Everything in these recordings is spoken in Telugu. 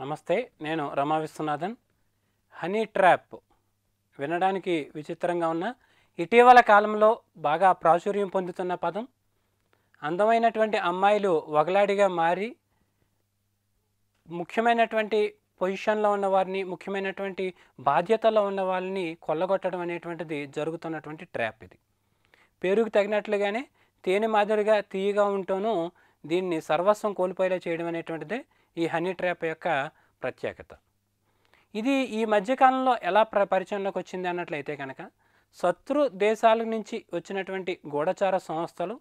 నమస్తే నేను రమా విశ్వనాథన్ హనీ ట్రాప్ వినడానికి విచిత్రంగా ఉన్న ఇటీవల కాలంలో బాగా ప్రాచుర్యం పొందుతున్న పదం అందమైనటువంటి అమ్మాయిలు వగలాడిగా మారి ముఖ్యమైనటువంటి పొజిషన్లో ఉన్న వారిని ముఖ్యమైనటువంటి బాధ్యతలో ఉన్న వాళ్ళని కొల్లగొట్టడం అనేటువంటిది జరుగుతున్నటువంటి ట్రాప్ ఇది పేరుకు తగినట్లుగానే తేనె మాదిరిగా తీయగా ఉంటూను దీన్ని సర్వస్వం కోల్పోయేలా చేయడం అనేటువంటిది ఈ హనీ ట్రాప్ యొక్క ప్రత్యేకత ఇది ఈ మధ్యకాలంలో ఎలా ప్ర పరిచయంలోకి వచ్చింది అన్నట్లయితే కనుక శత్రు దేశాల నుంచి వచ్చినటువంటి గూఢచార సంస్థలు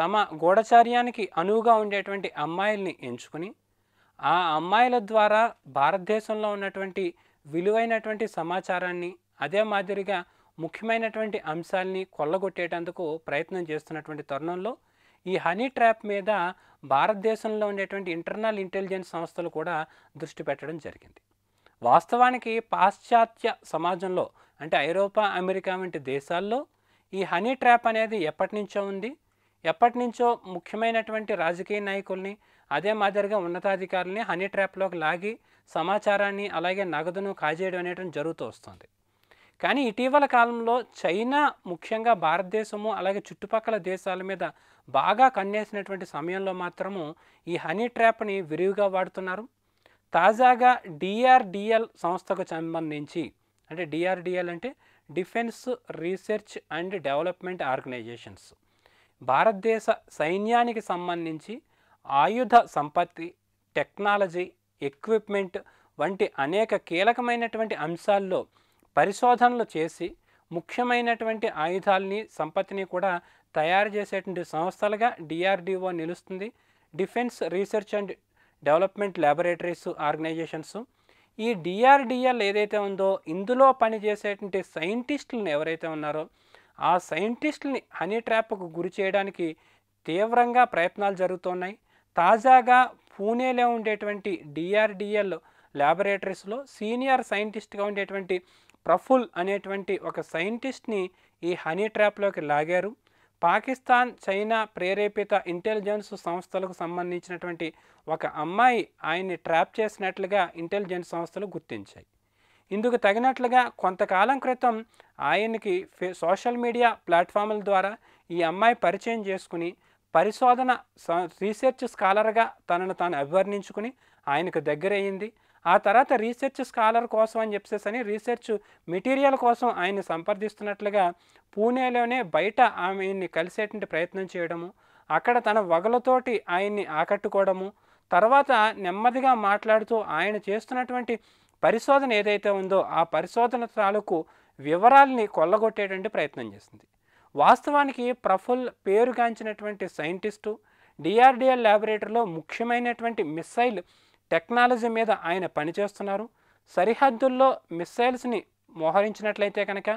తమ గూఢచార్యానికి అనువుగా ఉండేటువంటి అమ్మాయిల్ని ఎంచుకుని ఆ అమ్మాయిల ద్వారా భారతదేశంలో ఉన్నటువంటి విలువైనటువంటి సమాచారాన్ని అదే మాదిరిగా ముఖ్యమైనటువంటి అంశాల్ని కొల్లగొట్టేటందుకు ప్రయత్నం చేస్తున్నటువంటి తరుణంలో ఈ హనీ ట్రాప్ మీద భారతదేశంలో ఉండేటువంటి ఇంటర్నల్ ఇంటెలిజెన్స్ సంస్థలు కూడా దృష్టి పెట్టడం జరిగింది వాస్తవానికి పాశ్చాత్య సమాజంలో అంటే ఐరోపా అమెరికా వంటి దేశాల్లో ఈ హనీ ట్రాప్ అనేది ఎప్పటి నుంచో ఉంది ఎప్పటి నుంచో ముఖ్యమైనటువంటి రాజకీయ నాయకుల్ని అదే మాదిరిగా ఉన్నతాధికారుల్ని హనీ ట్రాప్లోకి లాగి సమాచారాన్ని అలాగే నగదును కాజేయడం అనేటువంటి జరుగుతూ వస్తుంది కానీ ఇటీవల కాలంలో చైనా ముఖ్యంగా భారతదేశము అలాగే చుట్టుపక్కల దేశాల మీద బాగా కన్నేసినటువంటి సమయంలో మాత్రము ఈ హనీ ట్రాప్ని విరివిగా వాడుతున్నారు తాజాగా డిఆర్డిఎల్ సంస్థకు సంబంధించి అంటే డిఆర్డిఎల్ అంటే defence research and development organisations భారతదేశ సైన్యానికి సంబంధించి ఆయుధ సంపత్తి టెక్నాలజీ ఎక్విప్మెంట్ వంటి అనేక కీలకమైనటువంటి అంశాల్లో పరిశోధనలు చేసి ముఖ్యమైనటువంటి ఆయుధాలని సంపత్తిని కూడా తయారు చేసేటువంటి సంస్థలుగా డిఆర్డిఓ నిలుస్తుంది defence research and development laboratories organisations ఈ డిఆర్డిఎల్ ఏదైతే ఉందో ఇందులో పనిచేసేటువంటి సైంటిస్టులను ఎవరైతే ఉన్నారో ఆ సైంటిస్టుని హనీ ట్రాప్కు గురి చేయడానికి తీవ్రంగా ప్రయత్నాలు జరుగుతున్నాయి తాజాగా పూణేలో ఉండేటువంటి డిఆర్డిఎల్ ల్యాబొరేటరీస్లో సీనియర్ సైంటిస్ట్గా ఉండేటువంటి ప్రఫుల్ అనేటువంటి ఒక సైంటిస్ట్ని ఈ హనీ ట్రాప్లోకి లాగారు పాకిస్తాన్ చైనా ప్రేరేపిత ఇంటెలిజెన్స్ సంస్థలకు సంబంధించినటువంటి ఒక అమ్మాయి ఆయన్ని ట్రాప్ చేసినట్లుగా ఇంటెలిజెన్స్ సంస్థలు గుర్తించాయి ఇందుకు తగినట్లుగా కొంతకాలం క్రితం ఆయనకి సోషల్ మీడియా ప్లాట్ఫామ్ల ద్వారా ఈ అమ్మాయి పరిచయం చేసుకుని పరిశోధన రీసెర్చ్ స్కాలర్గా తనను తాను అభివర్ణించుకుని ఆయనకు దగ్గరయ్యింది ఆ తర్వాత రీసెర్చ్ స్కాలర్ కోసం అని చెప్పేసి అని రీసెర్చ్ మెటీరియల్ కోసం ఆయన్ని సంప్రదిస్తున్నట్లుగా పూణేలోనే బయట ఆమెని కలిసేటువంటి ప్రయత్నం చేయడము అక్కడ తన వగలతోటి ఆయన్ని ఆకట్టుకోవడము తర్వాత నెమ్మదిగా మాట్లాడుతూ ఆయన చేస్తున్నటువంటి పరిశోధన ఏదైతే ఉందో ఆ పరిశోధన తాలూకు వివరాల్ని కొల్లగొట్టేటువంటి ప్రయత్నం చేసింది వాస్తవానికి ప్రఫుల్ పేరుగాంచినటువంటి సైంటిస్టు డిఆర్డిఎల్ ల్యాబొరేటరీలో ముఖ్యమైనటువంటి మిస్సైల్ టెక్నాలజీ మీద ఆయన పనిచేస్తున్నారు సరిహద్దుల్లో మిస్సైల్స్ని మోహరించినట్లయితే కనుక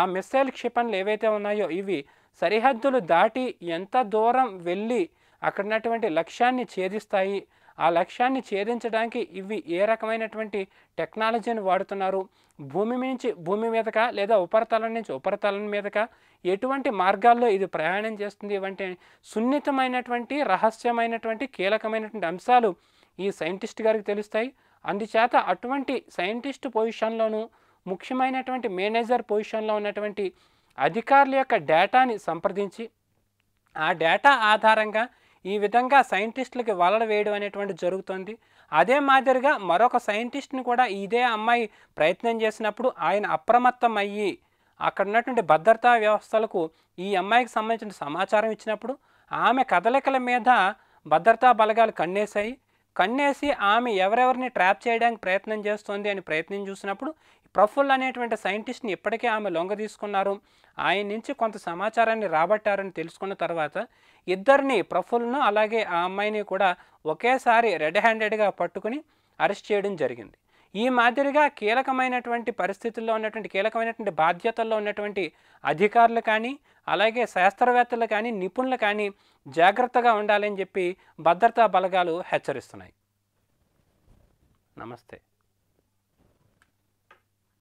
ఆ మిస్సైల్ క్షిపణులు ఏవైతే ఉన్నాయో ఇవి సరిహద్దులు దాటి ఎంత దూరం వెళ్ళి అక్కడున్నటువంటి లక్ష్యాన్ని ఛేదిస్తాయి ఆ లక్ష్యాన్ని ఛేదించడానికి ఇవి ఏ రకమైనటువంటి టెక్నాలజీని వాడుతున్నారు భూమి నుంచి భూమి మీదక లేదా ఉపరితలం నుంచి ఉపరితలం మీదక ఎటువంటి మార్గాల్లో ఇది ప్రయాణం చేస్తుంది వంటి సున్నితమైనటువంటి రహస్యమైనటువంటి కీలకమైనటువంటి అంశాలు ఈ సైంటిస్ట్ గారికి తెలుస్తాయి అందుచేత అటువంటి సైంటిస్ట్ పొజిషన్లోనూ ముఖ్యమైనటువంటి మేనేజర్ పొజిషన్లో ఉన్నటువంటి అధికారుల యొక్క డేటాని సంప్రదించి ఆ డేటా ఆధారంగా ఈ విధంగా సైంటిస్టులకి వలడ వేయడం అనేటువంటి జరుగుతుంది అదే మాదిరిగా మరొక సైంటిస్ట్ని కూడా ఇదే అమ్మాయి ప్రయత్నం చేసినప్పుడు ఆయన అప్రమత్తం అయ్యి అక్కడ ఉన్నటువంటి భద్రతా వ్యవస్థలకు ఈ అమ్మాయికి సంబంధించిన సమాచారం ఇచ్చినప్పుడు ఆమె కదలికల మీద భద్రతా బలగాలు కన్నేశాయి కన్నేసి ఆమె ఎవరెవరిని ట్రాప్ చేయడానికి ప్రయత్నం చేస్తోంది అని ప్రయత్నం చూసినప్పుడు ప్రఫుల్ అనేటువంటి సైంటిస్ట్ని ఇప్పటికే ఆమె లొంగ తీసుకున్నారు ఆయన నుంచి కొంత సమాచారాన్ని రాబట్టారని తెలుసుకున్న తర్వాత ఇద్దరిని ప్రఫుల్ను అలాగే ఆ అమ్మాయిని కూడా ఒకేసారి రెడ్ హ్యాండెడ్గా పట్టుకుని అరెస్ట్ చేయడం జరిగింది ఈ మాదిరిగా కీలకమైనటువంటి పరిస్థితుల్లో ఉన్నటువంటి కీలకమైనటువంటి బాధ్యతల్లో ఉన్నటువంటి అధికారులు కానీ అలాగే శాస్త్రవేత్తలు కానీ నిపుణులు కానీ జాగ్రత్తగా ఉండాలని చెప్పి భద్రతా బలగాలు హెచ్చరిస్తున్నాయి నమస్తే